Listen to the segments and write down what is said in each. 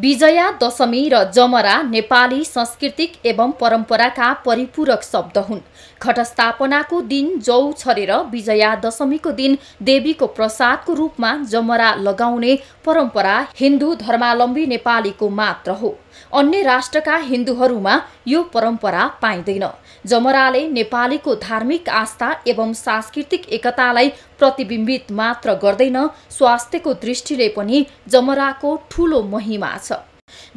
विजया दशमी र जमरा नेपाली सांस्कृतिक एवं परम्पराका परिपूरक शब्द हुन् घटस्थापनाको दिन जौ छरेर विजया दशमीको दिन देवीको प्रसादको रूपमा जमरा लगाउने परम्परा हिन्दू धर्मावलम्बी नेपालीको मात्र हो अन्य राष्ट्रका हिन्दूहरूमा यो परम्परा पाइँदैन जमराले नेपालीको धार्मिक आस्था एवं सांस्कृतिक एकतालाई प्रतिबिम्बित मात्र गर्दैन स्वास्थ्यको दृष्टिले पनि जमराको ठुलो महिमा छ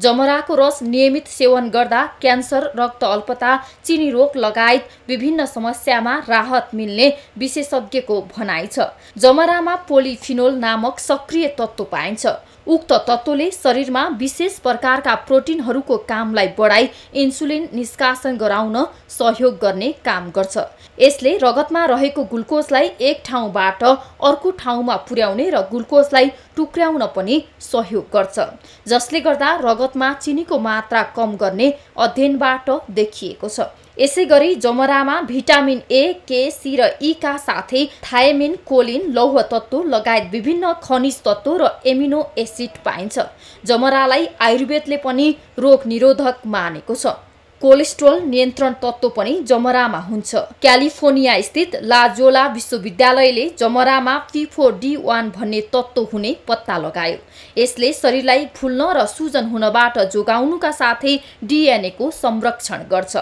जमराको रस नियमित सेवन गर्दा क्यान्सर रक्त अल्पता चिनी रोग लगायत विभिन्न समस्यामा राहत मिल्ने विशेषज्ञको भनाइ छ जमरामा पोलिफिनोल नामक सक्रिय तत्त्व पाइन्छ उक्त तत्त्वले शरीरमा विशेष प्रकारका प्रोटिनहरूको कामलाई बढाई इन्सुलिन निष्कासन गराउन सहयोग गर्ने काम गर्छ यसले रगतमा रहेको ग्लुकोजलाई एक ठाउँबाट अर्को ठाउँमा पुर्याउने र ग्लुकोजलाई टुक्र्याउन पनि सहयोग गर्छ जसले गर्दा रगतमा चिनीको मात्रा कम गर्ने अध्ययनबाट देखिएको छ यसै गरी जमरामा भिटामिन ए के सी र ईका e का साथै थायमिन कोलिन लौह तत्त्व लगायत विभिन्न खनिज तत्त्व र एमिनो एसिड पाइन्छ जमरालाई आयुर्वेदले पनि रोग निरोधक मानेको छ कोलेस्ट्रोल नियन्त्रण तत्त्व पनि जमरामा हुन्छ क्यालिफोर्निया स्थित लाजोला विश्वविद्यालयले जमरामा फोर डी वान भन्ने तत्त्व हुने पत्ता लगायो यसले शरीरलाई फुल्न र सुजन हुनबाट जोगाउनुका साथै डिएनएको संरक्षण गर्छ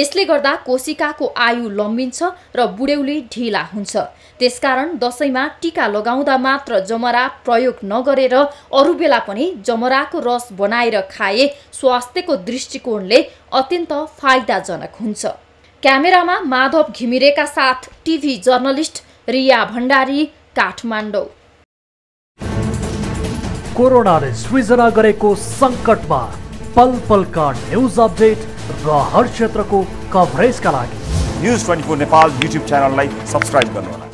यसले गर्दा कोशिकाको आयु लम्बिन्छ र बुढ्यौली ढिला हुन्छ त्यसकारण दसैँमा टिका लगाउँदा मात्र जमरा प्रयोग नगरेर अरू बेला पनि जमराको रस बनाएर खाए स्वास्थ्यको दृष्टिकोणले अत्यन्त अत्यन्त फाइदाजनक हुन्छ क्यामेरामा माधव घिमिरेका साथ टिभी जर्नलिस्ट रिया भण्डारी काठमाडौँ कोरोनाले सृजना गरेको सङ्कटमा पल पलका न्युज अपडेट र हर क्षेत्रको कभरेजका लागि news twenty four Nepal YouTube च्यानललाई सब्सक्राइब गर्नुहोला